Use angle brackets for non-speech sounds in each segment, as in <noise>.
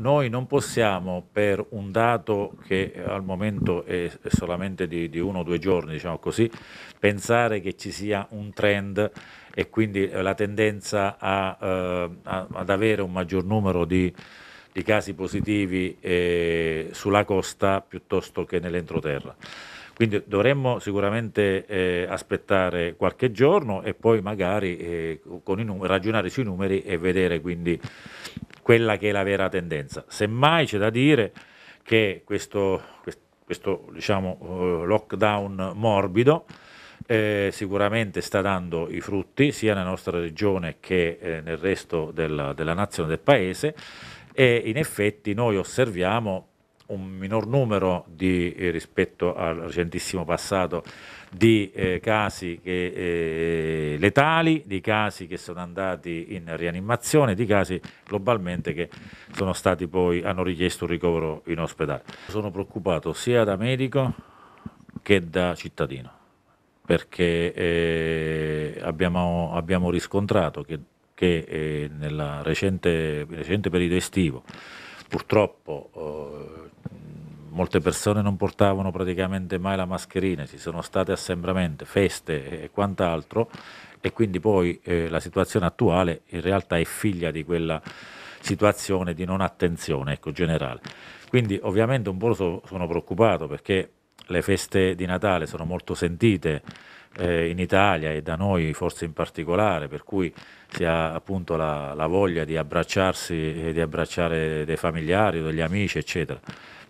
Noi non possiamo, per un dato che al momento è solamente di, di uno o due giorni, diciamo così, pensare che ci sia un trend e quindi la tendenza a, eh, ad avere un maggior numero di, di casi positivi eh, sulla costa piuttosto che nell'entroterra. Quindi dovremmo sicuramente eh, aspettare qualche giorno e poi magari eh, numeri, ragionare sui numeri e vedere quindi quella che è la vera tendenza. Semmai c'è da dire che questo, questo diciamo, eh, lockdown morbido eh, sicuramente sta dando i frutti sia nella nostra regione che eh, nel resto della, della nazione del paese e in effetti noi osserviamo un minor numero di, eh, rispetto al recentissimo passato di eh, casi che, eh, letali, di casi che sono andati in rianimazione, di casi globalmente che sono stati poi, hanno richiesto un ricovero in ospedale. Sono preoccupato sia da medico che da cittadino perché eh, abbiamo, abbiamo, riscontrato che, che eh, nel recente, recente periodo estivo purtroppo eh, molte persone non portavano praticamente mai la mascherina, ci sono state assembramenti, feste e quant'altro e quindi poi eh, la situazione attuale in realtà è figlia di quella situazione di non attenzione ecco, generale. Quindi ovviamente un po' sono preoccupato perché le feste di Natale sono molto sentite eh, in Italia e da noi forse in particolare, per cui si ha appunto la, la voglia di abbracciarsi e di abbracciare dei familiari, degli amici, eccetera.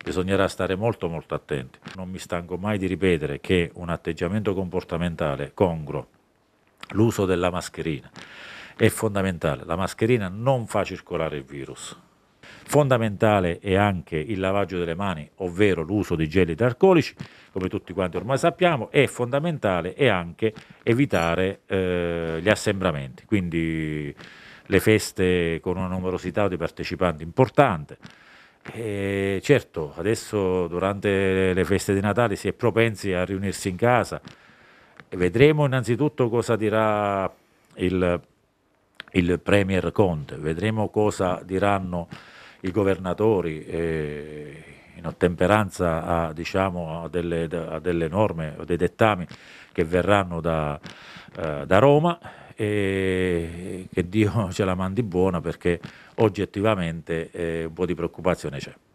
Bisognerà stare molto molto attenti. Non mi stanco mai di ripetere che un atteggiamento comportamentale congruo, l'uso della mascherina, è fondamentale. La mascherina non fa circolare il virus, Fondamentale è anche il lavaggio delle mani, ovvero l'uso di gel idrarcolici, come tutti quanti ormai sappiamo, e fondamentale è anche evitare eh, gli assembramenti, quindi le feste con una numerosità di partecipanti importante. E certo, adesso durante le feste di Natale si è propensi a riunirsi in casa. Vedremo innanzitutto cosa dirà il, il Premier Conte, vedremo cosa diranno i governatori, eh, in ottemperanza a, diciamo, a, delle, a, delle, norme o dei dettami che verranno da, eh, da Roma e che Dio <laughs> ce la mandi buona perché oggettivamente eh, un po' di preoccupazione c'è.